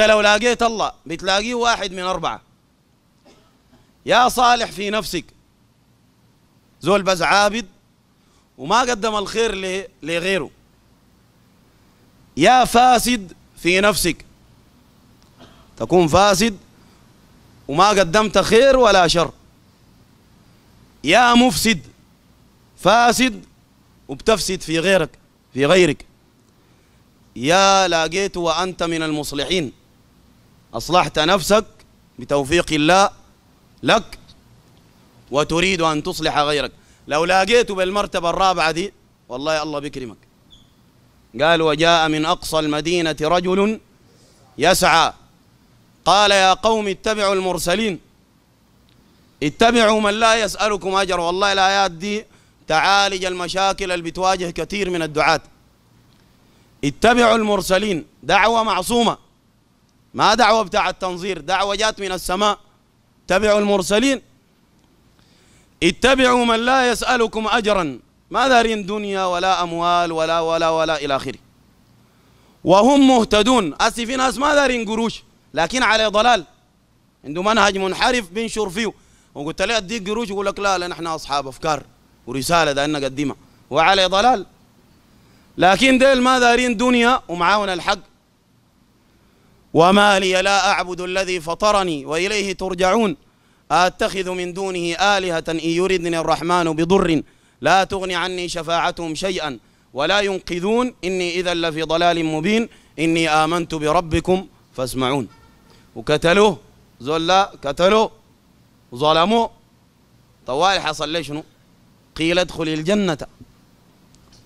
انت لو لاقيت الله بتلاقيه واحد من اربعه يا صالح في نفسك زول بس عابد وما قدم الخير لغيره يا فاسد في نفسك تكون فاسد وما قدمت خير ولا شر يا مفسد فاسد وبتفسد في غيرك في غيرك يا لاقيت وأنت من المصلحين أصلحت نفسك بتوفيق الله لك وتريد أن تصلح غيرك لو لاقيته بالمرتبة الرابعة دي والله الله بيكرمك قال وجاء من أقصى المدينة رجل يسعى قال يا قوم اتبعوا المرسلين اتبعوا من لا يسألكم أجر والله الآيات دي تعالج المشاكل اللي بتواجه كثير من الدعاة اتبعوا المرسلين دعوة معصومة ما دعوة بتاع التنظير دعوة جات من السماء اتبعوا المرسلين اتبعوا من لا يسألكم أجرا ما دارين دنيا ولا أموال ولا ولا ولا إلى آخره وهم مهتدون أسي في ناس ما دارين قروش لكن على ضلال عنده منهج منحرف بينشر فيه وقلت له أديك قروش يقول لك لا لا نحن أصحاب أفكار ورسالة ده نقدمها وعلى ضلال لكن ديل ما دارين دنيا ومعاون الحق وما لي لا أعبد الذي فطرني وإليه ترجعون أتخذ من دونه آلهة إن يردني الرحمن بضر لا تغني عني شفاعتهم شيئا ولا ينقذون إني إذا لفي ضلال مبين إني آمنت بربكم فاسمعون وكتلوه زلا كتلوه ظلموه طوال حصل ليش شنو قيل ادخل الجنة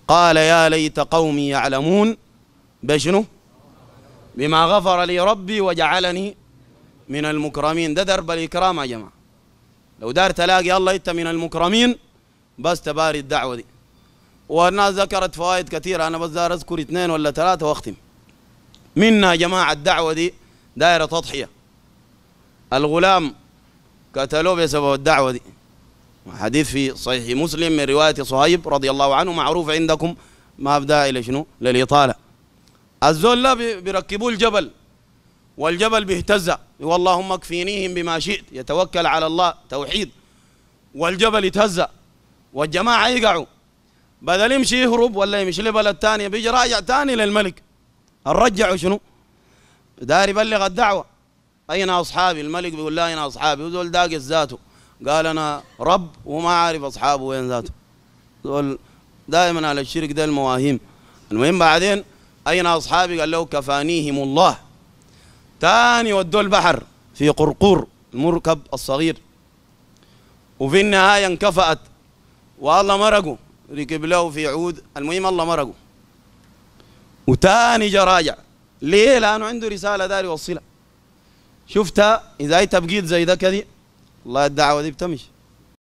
قال يا ليت قومي يعلمون بشنو بما غفر لي ربي وجعلني من المكرمين ده درب الإكرام يا جماعة لو دار تلاقي الله أنت من المكرمين بس تباري الدعوة دي والناس ذكرت فوائد كثيرة أنا بس دار أذكر اثنين ولا ثلاثة وأختم منها يا جماعة الدعوة دي دائرة تضحية الغلام قتلوه بسبب الدعوة دي حديث في صحيح مسلم من رواية صهيب رضي الله عنه معروف عندكم ما بدأ إلى شنو للإطالة الزول لا بيركبوه الجبل والجبل بيهتز واللهم اكفينيهم بما شئت يتوكل على الله توحيد والجبل يتهز والجماعة يقعوا بدل يمشي يهرب ولا يمشي لبلد ثانية بيجي راجع ثاني للملك الرجعوا شنو داري يبلغ الدعوة أين أصحابي الملك بيقول لا أين أصحابي وزول داقس ذاته قال أنا رب وما عارف أصحابه وين ذاته دول دائما على الشرك ده المواهيم المهم بعدين أين أصحابي قال له كفانيهم الله تاني ودوه البحر في قرقور المركب الصغير وفي النهاية انكفأت والله مرقوا ركب له في عود المهم الله مرقوا وتاني جا راجع ليه لأنه عنده رسالة داري يوصلها شفتها إذا أي تبقيت زي ده كذي الله الدعوة دي بتمشي